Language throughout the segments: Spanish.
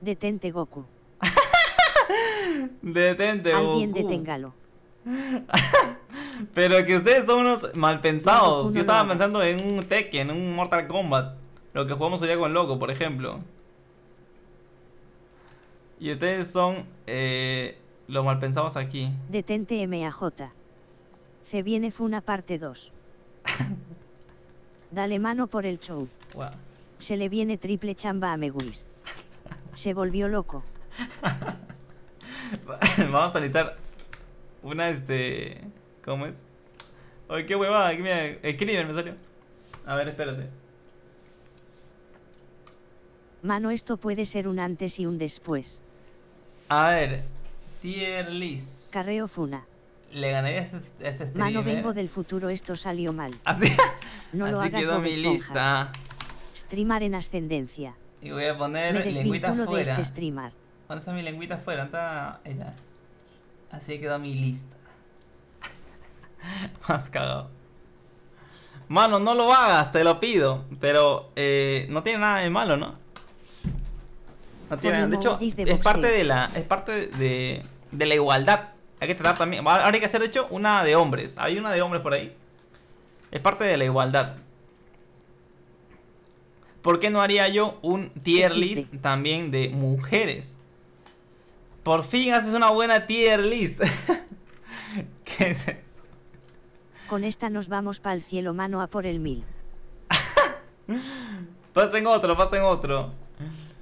Detente Goku. Detente Goku. Alguien deténgalo. Pero que ustedes son unos malpensados Yo estaba pensando en un Tekken, en un Mortal Kombat. Lo que jugamos hoy con Loco, por ejemplo. Y ustedes son eh, los malpensados aquí. Detente MAJ. Se viene Funa parte 2. Dale mano por el show. Se le viene triple chamba a Meguis. Se volvió loco. Vamos a necesitar una, este... ¿Cómo es? Ay, qué huevada. Mira, me salió. A ver, espérate. Mano, esto puede ser un antes y un después. A ver. Tier list. Carreo Funa. Le gané a este, este streamer. Mano, vengo del futuro, esto salió mal. Ah, así, no así lo hagas, quedó mi lista. Streamar en ascendencia. Y voy a poner lengüita afuera. Este ¿Dónde está mi lengüita afuera? Está Así quedó mi lista. Más cagado. Mano, no lo hagas, te lo pido. Pero eh, no tiene nada de malo, ¿no? No tiene nada. De hecho, es parte de la. Es parte de, de la igualdad. Hay que tratar también. Ahora hay que hacer, de hecho, una de hombres. Hay una de hombres por ahí. Es parte de la igualdad. ¿Por qué no haría yo un tier list también de mujeres? Por fin haces una buena tier list. ¿Qué es esto? Con esta nos vamos para el cielo, mano, a por el mil. pasen otro, pasen otro.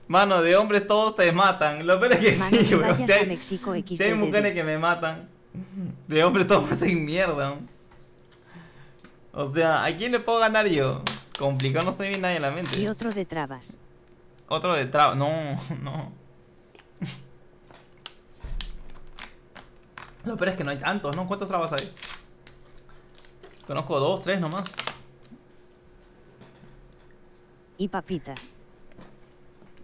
Mano, de hombres todos te matan. Lo peor es que sí, weón. Si hay, mujeres que me matan, de hombres todos hacen mierda. O sea, ¿a quién le puedo ganar yo? Complicado no se viene nadie en la mente. Y otro de trabas. Otro de trabas. No, no. Pero es que no hay tantos, ¿no? cuántos trabas hay? Conozco dos, tres nomás. Y papitas.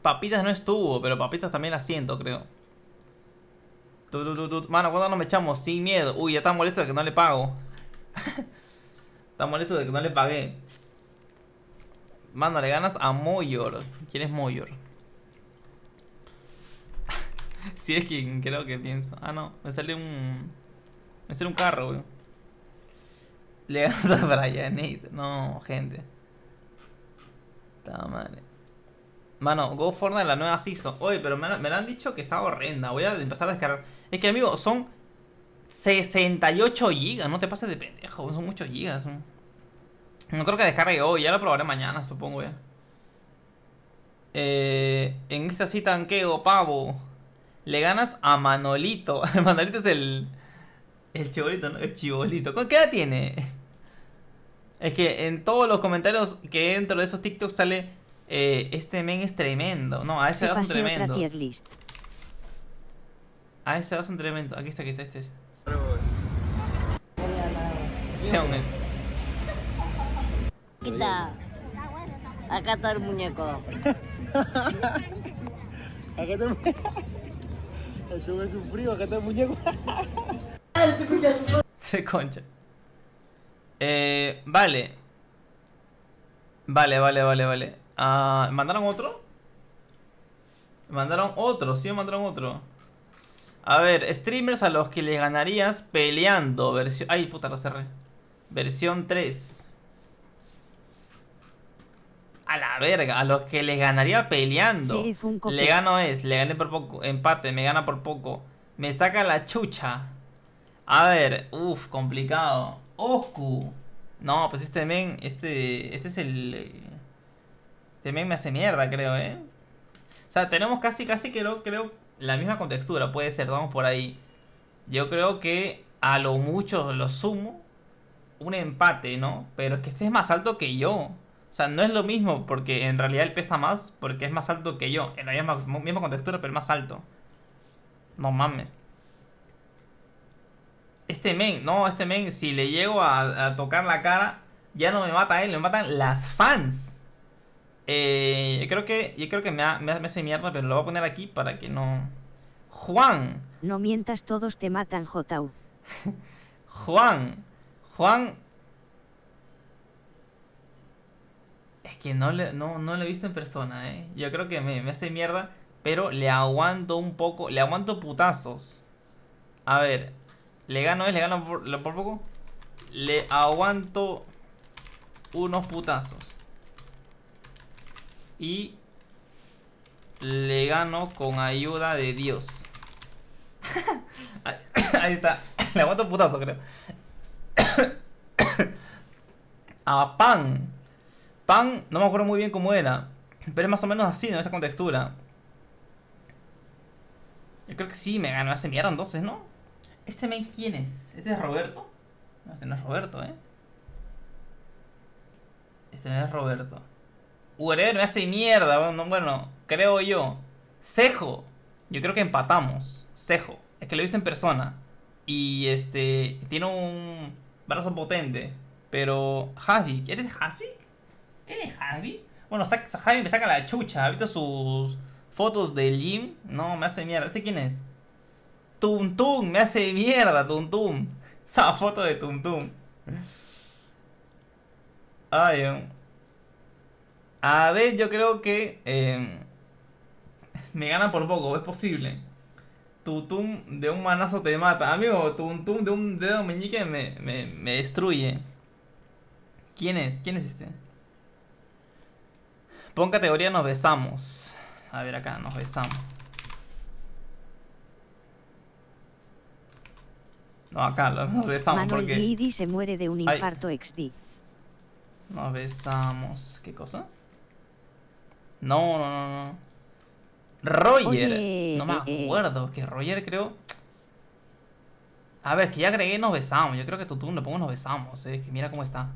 Papitas no estuvo, pero papitas también la siento, creo. Mano, ¿cuándo nos me echamos? Sin miedo. Uy, ya está molesto de que no le pago. está molesto de que no le pagué. Mándale ganas a Moyor. ¿Quién es Moyor? si es quien creo que pienso. Ah, no. Me sale un... Me sale un carro, güey Le ganas a Brianid. No, gente. Está madre. Mano, Go Fortnite la nueva season. Oye, pero me, me la han dicho que está horrenda. Voy a empezar a descargar. Es que, amigo, son 68 gigas. No te pases de pendejo. Son muchos gigas. No creo que descargue hoy, ya lo probaré mañana, supongo ya. Eh, en esta cita Tanqueo, pavo. Le ganas a Manolito. Manolito es el. El chibolito, ¿no? El chibolito. ¿Qué edad tiene? Es que en todos los comentarios que entro de esos TikToks sale. Eh, este men es tremendo. No, a ese edad son tremendo A ese edad son tremendo Aquí está, aquí está, este eh, Este aún es. Quita. Acá está el muñeco. acá está el muñeco. sufrido, acá está el muñeco. Se concha. Eh, vale. Vale, vale, vale, vale. Ah, ¿Mandaron otro? Mandaron otro, sí, mandaron otro. A ver, streamers a los que les ganarías peleando. Versión. Ay, puta, lo cerré. Versión 3 a la verga, a los que les ganaría peleando. le gano es, le gané por poco, empate, me gana por poco. Me saca la chucha. A ver, uff, complicado. Osku No, pues este men, este, este es el... Este men me hace mierda, creo, ¿eh? O sea, tenemos casi, casi que lo creo la misma contextura, puede ser, vamos por ahí. Yo creo que a lo mucho, lo sumo, un empate, ¿no? Pero es que este es más alto que yo. O sea, no es lo mismo porque en realidad él pesa más porque es más alto que yo. En la misma, misma contextura, pero más alto. No mames. Este men, no, este men, si le llego a, tocar la cara, ya no me mata él, me matan las fans. Eh, yo creo que, yo creo que me, me, hace mierda, pero lo voy a poner aquí para que no. Juan. No mientas, todos te matan, Jotau. Juan. Juan que no le, no, le he visto en persona, ¿eh? Yo creo que me, hace mierda, pero le aguanto un poco, le aguanto putazos. A ver, ¿le gano ¿eh? ¿Le gano por, poco? Le aguanto unos putazos. Y le gano con ayuda de Dios. Ahí está. Le aguanto putazos, creo. A pan. Pan, no me acuerdo muy bien cómo era. Pero es más o menos así, ¿no? Esa contextura. Yo creo que sí, me ganó hace mierda entonces, ¿no? ¿Este main quién es? ¿Este es Roberto? No, este no es Roberto, ¿eh? Este no es Roberto. Whatever uh, me hace mierda, bueno, creo yo. Sejo, Yo creo que empatamos. Cejo. Es que lo he visto en persona. Y este. Tiene un brazo potente. Pero. Hasbik. ¿Eres Hasbik? ¿Quién es Javi? Bueno, Javi me saca la chucha. visto sus fotos de Jim No, me hace mierda. ¿Este quién es? Tum me hace mierda, Tum Esa foto de Tum Ay, em. a ver, yo creo que em, me gana por poco, es posible. Tutum de un manazo te mata. Amigo, Tuntum de un dedo meñique me, me destruye. ¿Quién es? ¿Quién es este? Pon categoría nos besamos. A ver acá, nos besamos. No, acá, nos besamos porque... se muere de un infarto XD. Nos besamos. ¿Qué cosa? No, no, no, no. Roger. no me eh, acuerdo. Que Roger creo... A ver, es que ya agregué nos besamos. Yo creo que tú, tú pongo nos besamos. Eh, que mira cómo está.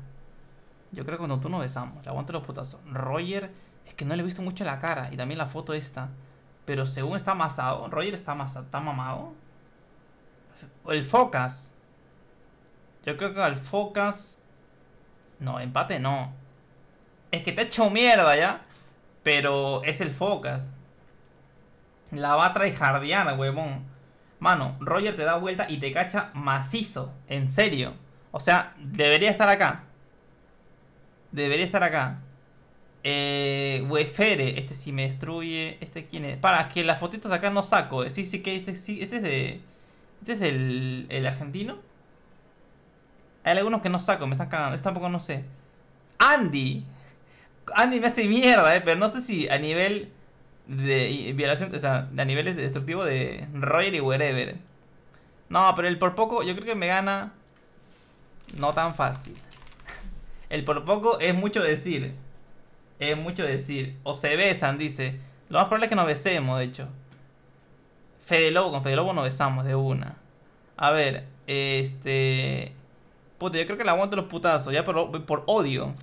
Yo creo que cuando tú nos besamos, le aguanto los putazos. Roger, es que no le he visto mucho la cara. Y también la foto esta. Pero según está amasado, Roger está, amasado, está mamado. El Focas. Yo creo que el Focas. No, empate no. Es que te ha hecho mierda ya. Pero es el Focas. La va a Jardiana, huevón. Mano, Roger te da vuelta y te cacha macizo. En serio. O sea, debería estar acá. Debería estar acá. Eh, Wefere, este sí me destruye. Este quién es. Para, que las fotitos acá no saco. Eh, sí, sí que este sí. Este es de. Este es el, el argentino. Hay algunos que no saco, me están cagando. Este tampoco no sé. Andy. Andy me hace mierda, eh. Pero no sé si a nivel de violación, o sea, a niveles destructivo de Royer y wherever. No, pero el por poco yo creo que me gana no tan fácil. El por poco es mucho decir. Es mucho decir. O se besan, dice. Lo más probable es que nos besemos, de hecho. Fede Lobo, con Fede Lobo nos besamos de una. A ver, este. Puta, yo creo que la aguanto los putazos, ya por, por odio.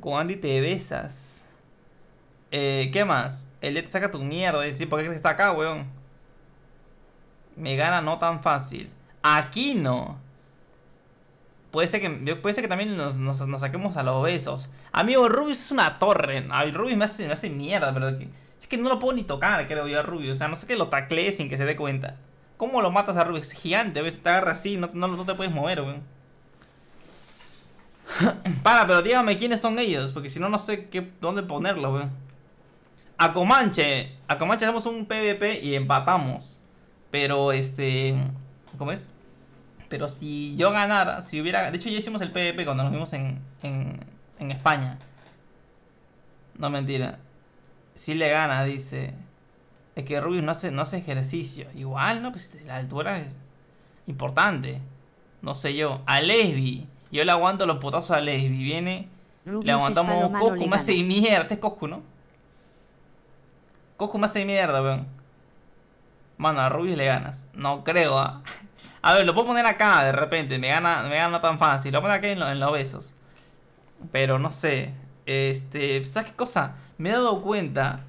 Con Andy te besas. Eh, ¿Qué más? El ya te saca tu mierda. Dice, ¿por qué crees que está acá, weón? me gana no tan fácil. Aquí no. Puede ser que, puede que también nos, saquemos a los besos. Amigo, Rubius es una torre. ay Rubius me hace, hace mierda, pero es que no lo puedo ni tocar, creo yo, a Rubius. O sea, no sé que lo taclee sin que se dé cuenta. ¿Cómo lo matas a Rubius? Es gigante, ¿ves? Te agarra así, no, no, te puedes mover, weón. Para, pero dígame quiénes son ellos, porque si no, no sé dónde ponerlos, weón. A Comanche. A Comanche hacemos un PvP y empatamos. Pero este. ¿Cómo es? Pero si yo ganara, si hubiera. De hecho, ya hicimos el PvP cuando nos vimos en, en, en España. No mentira. Si le gana, dice. Es que Rubius no hace, no hace ejercicio. Igual, ¿no? Pues la altura es importante. No sé yo. A Lesbi. Yo le aguanto los potazos a Lesbi. Viene. le aguantamos Coscu. más de mierda. Este es Coscu, ¿no? Coscu más de mierda, weón. Mano, a Rubius le ganas. No creo, ¿ah? A ver, lo puedo poner acá de repente. Me gana, me gana tan fácil. Lo pongo aquí en, en los besos. Pero no sé. Este, ¿sabes qué cosa? Me he dado cuenta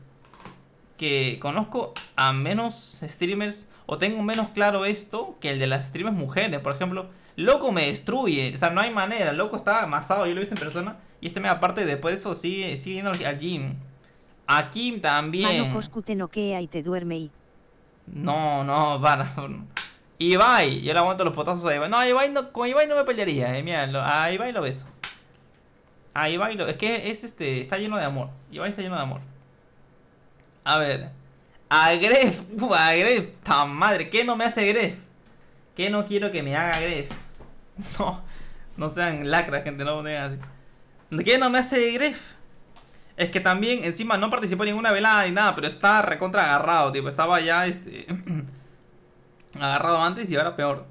que conozco a menos streamers o tengo menos claro esto que el de las streamers mujeres. Por ejemplo, Loco me destruye. O sea, no hay manera. Loco está amasado. Yo lo he visto en persona. Y este me aparte después de eso sigue, sigue yendo al gym. Kim también. Mano te noquea y te duerme y no, no, para. Ibai, yo le aguanto los potazos a Ibai. No, Ibai no, con Ibai no me pelearía. Eh, mira, a lo beso. A Ibai Es que es este. Está lleno de amor. Ibai está lleno de amor. A ver. A Gref. Uh, a Gref. Tan madre. ¿Qué no me hace Gref? ¿Qué no quiero que me haga Gref? No. No sean lacras, gente. No me así. ¿Qué no me hace Gref? Es que también, encima, no participó en ninguna velada ni nada, pero está recontra agarrado, tipo, estaba ya este, agarrado antes y ahora peor.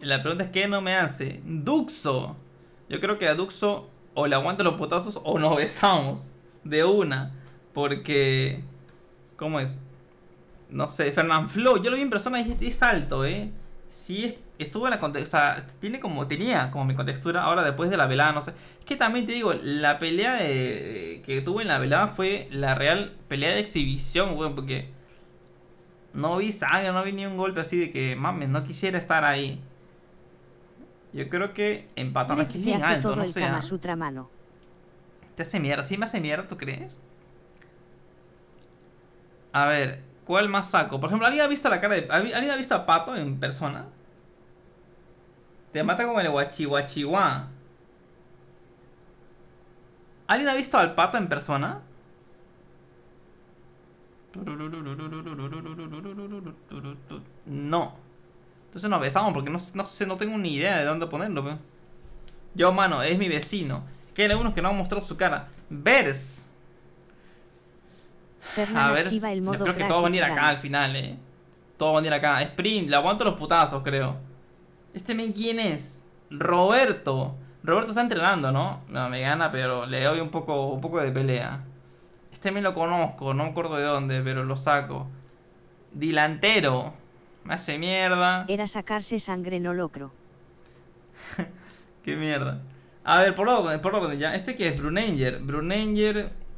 La pregunta es: ¿qué no me hace? Duxo. Yo creo que a Duxo o le aguanto los potazos o nos besamos de una. Porque, ¿cómo es? No sé, Flo yo lo vi en persona y es, es alto, ¿eh? sí estuvo en la contextura, o sea, tiene como, tenía como mi contextura ahora después de la velada, no sé. Es que también te digo, la pelea de, que tuvo en la velada fue la real pelea de exhibición, weón, porque no vi sangre, no vi ni un golpe así de que, mames, no quisiera estar ahí. Yo creo que empatamos que es alto, no sé. Ah. Te hace mierda, sí me hace mierda, ¿tú crees? A ver, ¿Cuál más saco? Por ejemplo, ¿alguien ha visto la cara de. ¿Alguien ha visto a Pato en persona? Te mata con el guá ¿Alguien ha visto al Pato en persona? No. Entonces nos besamos porque no, sé, no tengo ni idea de dónde ponerlo. Yo, mano, es mi vecino. Que hay algunos que no han mostrado su cara. Vers a ver, creo que todo va a venir acá al final, eh. Todo va a venir acá. Sprint, le aguanto los putazos, creo. ¿Este men quién es? Roberto. Roberto está entrenando, ¿no? No, me gana, pero le doy un poco, un poco de pelea. Este men lo conozco, no me acuerdo de dónde, pero lo saco. Dilantero. Me hace mierda. Era sacarse sangre, no locro. Qué mierda. A ver, por orden, por orden ya. ¿Este qué es? Brunenger Brunenger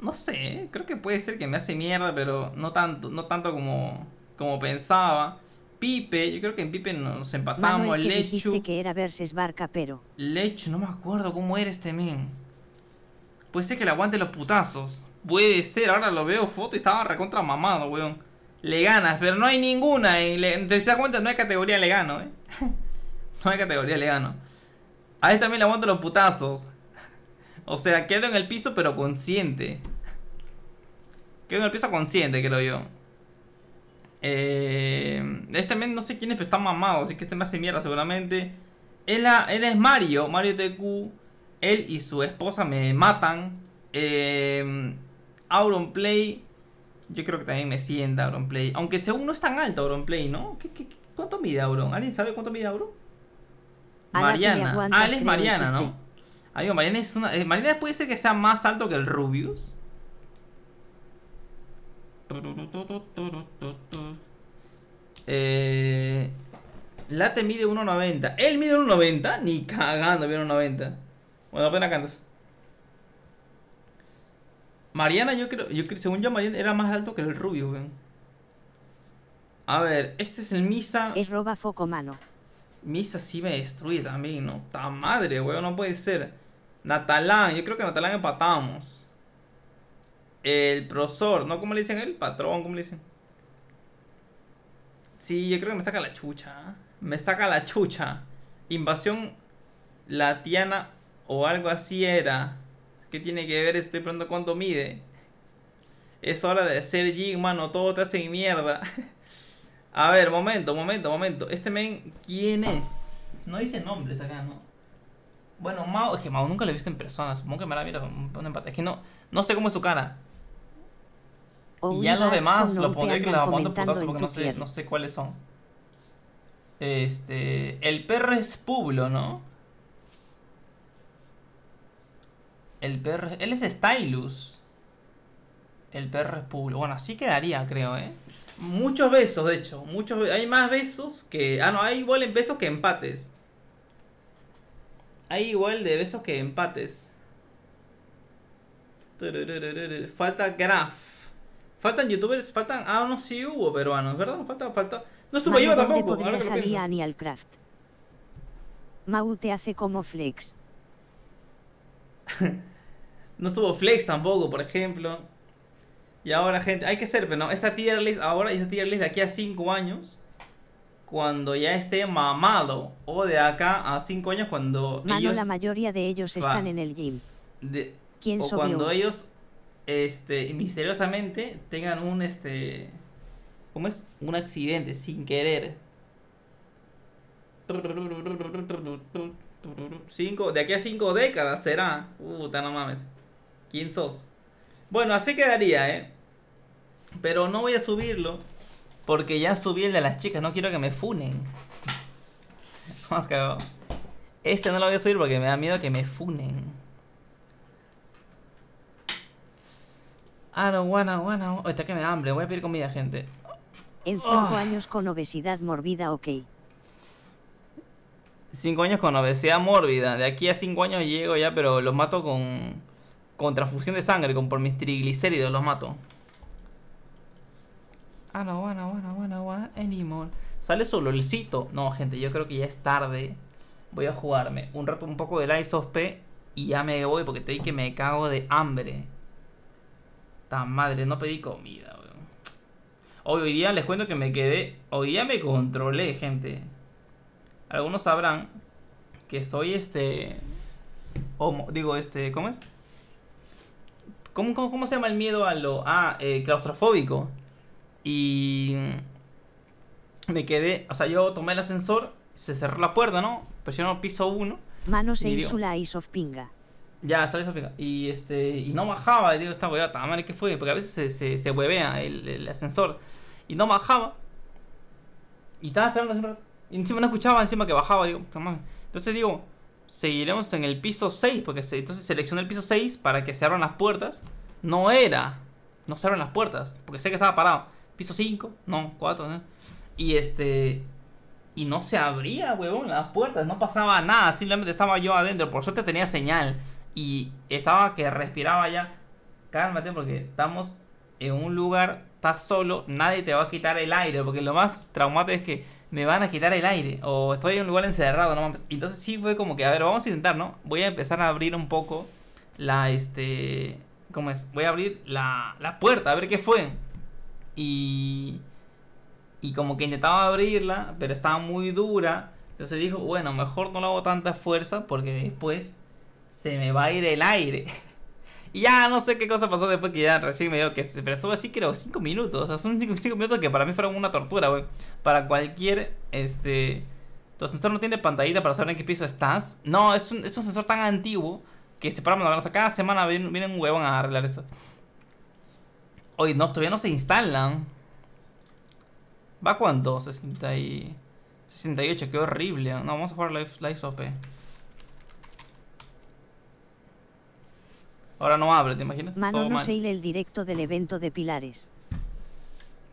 no sé, creo que puede ser que me hace mierda, pero no tanto, no tanto como, como pensaba. Pipe, yo creo que en Pipe nos empatamos. Lechu. que era Barca, pero. Lechu, no me acuerdo cómo era este men. Puede ser que le aguante los putazos. Puede ser, ahora lo veo foto y estaba recontra mamado, weón. Le ganas, pero no hay ninguna. Y te das cuenta, no hay categoría legano eh. no hay categoría legano gano. A este también le aguanto los putazos. O sea, quedo en el piso pero consciente. Quedo en el piso consciente, creo yo. Eh, este men no sé quién es, pero está mamado, así que este me hace mierda seguramente. Él, él es Mario, Mario TQ. Él y su esposa me matan. Eh, Auron Play. Yo creo que también me sienta Auron Play. Aunque según no es tan alto Auron Play, ¿no? cuánto mide Auron? ¿Alguien sabe cuánto mide Auron? Mariana. Ah, es Mariana, ¿no? Amigo, ¿Mariana es una, eh, Mariana puede ser que sea más alto que el Rubius. Eh, Late mide 1.90. ¿Él mide 1.90? Ni cagando, mide 1.90. Bueno, apenas cantas. Mariana, yo creo, yo creo, según yo, Mariana era más alto que el Rubius, weón. A ver, este es el Misa. Es roba foco mano. Misa sí me destruye también, ¿no? ¡Ta madre, weón! No puede ser. Natalán, yo creo que Natalán empatamos. El profesor, ¿no? ¿Cómo le dicen? El patrón, ¿cómo le dicen? Sí, yo creo que me saca la chucha. ¿ah? Me saca la chucha. Invasión latiana o algo así era. ¿Qué tiene que ver? Estoy pronto cuánto mide. Es hora de ser Jig, mano. Todo te hace mierda. A ver, momento, momento, momento. Este men, ¿quién es? No dice nombres acá, ¿no? Bueno, Mao, es que Mao nunca lo he visto en persona. Supongo que me la mira un empate. Es que no, no sé cómo es su cara. y ya los demás lo pondré que van a putazo porque no sé, no sé cuáles son. Este. El perro es Publo, ¿no? El perro. Él es Stylus. El perro es Publo. Bueno, así quedaría, creo, ¿eh? Muchos besos, de hecho. Muchos, hay más besos que. Ah, no, hay igual en besos que empates. Hay igual de besos que empates. Falta Graf. Faltan youtubers, faltan. Ah, no, sí hubo peruanos, ¿verdad? Falta, falta. No estuvo yo tampoco. Ahora que lo Craft. Mau te hace como flex. no estuvo flex tampoco, por ejemplo. Y ahora, gente, hay que ser, ¿no? Esta tier list ahora y esta tier list de aquí a 5 años cuando ya esté mamado o de acá a cinco años cuando Mano, la mayoría de ellos están en el gym. o cuando ellos este misteriosamente tengan un este ¿cómo es? un accidente sin querer. 5 de aquí a cinco décadas será. Puta, no mames. ¿Quién sos? Bueno, así quedaría, ¿eh? Pero no voy a subirlo porque ya subí el de las chicas, no quiero que me funen. Más cagado. Este no lo voy a subir porque me da miedo que me funen. Ah, no, guana, guana. Oh, está que me da hambre, voy a pedir comida, gente. En oh. cinco años con obesidad mórbida, ok. Cinco años con obesidad mórbida. De aquí a cinco años llego ya, pero los mato con. Con transfusión de sangre, con por mis triglicéridos los mato. I ah, no, bueno ah, bueno ah, bueno anymore. Sale el lolcito. No, gente, yo creo que ya es tarde. Voy a jugarme un rato un poco del Ice of P y ya me voy porque te di que me cago de hambre. Tan madre, no pedí comida, Hoy, hoy día les cuento que me quedé. Hoy día me controlé, gente. Algunos sabrán que soy este. Homo, digo, este. ¿Cómo es? ¿Cómo, cómo, cómo se llama el miedo a lo. Ah, eh, claustrofóbico. Y me quedé, o sea, yo tomé el ascensor, se cerró la puerta, ¿no? Presionó piso 1. Manos e ínsula Ice of Pinga. Ya, sale Ice Y, este, y no bajaba, digo, esta huevada, madre, que fue? Porque a veces se, se, huevea el, ascensor. Y no bajaba. Y estaba esperando Y encima no escuchaba, encima que bajaba, digo, Entonces digo, seguiremos en el piso 6, porque entonces seleccioné el piso 6 para que se abran las puertas. No era, no se abran las puertas, porque sé que estaba parado piso 5, no, 4, ¿no? Y este. Y no se abría, huevón, las puertas, no pasaba nada, simplemente estaba yo adentro. Por suerte tenía señal y estaba que respiraba ya. Cálmate, porque estamos en un lugar, estás solo, nadie te va a quitar el aire. Porque lo más traumático es que me van a quitar el aire o estoy en un lugar encerrado, no Entonces sí fue como que, a ver, vamos a intentar, ¿no? Voy a empezar a abrir un poco la, este, ¿cómo es? Voy a abrir la, la puerta, a ver qué fue y, como que intentaba abrirla, pero estaba muy dura. Entonces dijo, bueno, mejor no lo hago tanta fuerza porque después se me va a ir el aire. y ya no sé qué cosa pasó después que ya recién me dio que... Pero estuvo así creo 5 minutos. O sea, son 5 minutos que para mí fueron una tortura, güey. Para cualquier, este... Tu sensor no tiene pantallita para saber en qué piso estás. No, es un, sensor tan antiguo que se para, cada semana Vienen un huevón a arreglar eso. Hoy no, todavía no se instalan. ¿Va cuánto? 60 y... 68, qué horrible. No, vamos a jugar Live, Ahora no abre, ¿te imaginas? Mano Todo el directo del evento de Pilares.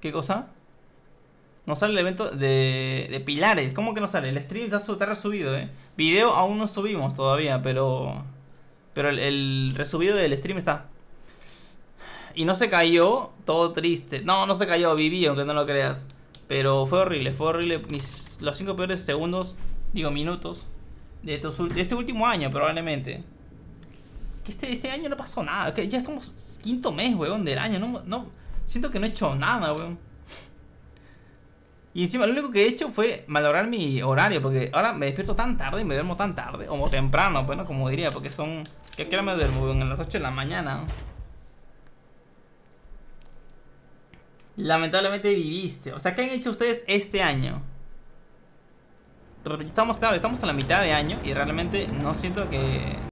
¿Qué cosa? No sale el evento de, de Pilares. ¿Cómo que no sale? El stream está, resubido, ¿eh? Video aún no subimos todavía, pero... Pero el, el resubido del stream está. Y no se cayó, todo triste. No, no se cayó, viví, aunque no lo creas. Pero fue horrible, fue horrible. los cinco peores segundos, digo minutos, de, este último año probablemente. este, este año no pasó nada. Que ya estamos quinto mes, weón, del año. No, siento que no he hecho nada, weón. Y encima lo único que he hecho fue malograr mi horario, porque ahora me despierto tan tarde y me duermo tan tarde, o temprano, bueno, pues, como diría, porque son... ¿Qué hora me duermo? Weón? A las 8 de la mañana. Lamentablemente viviste. O sea, ¿qué han hecho ustedes este año? Estamos, claro, estamos a la mitad de año y realmente no siento que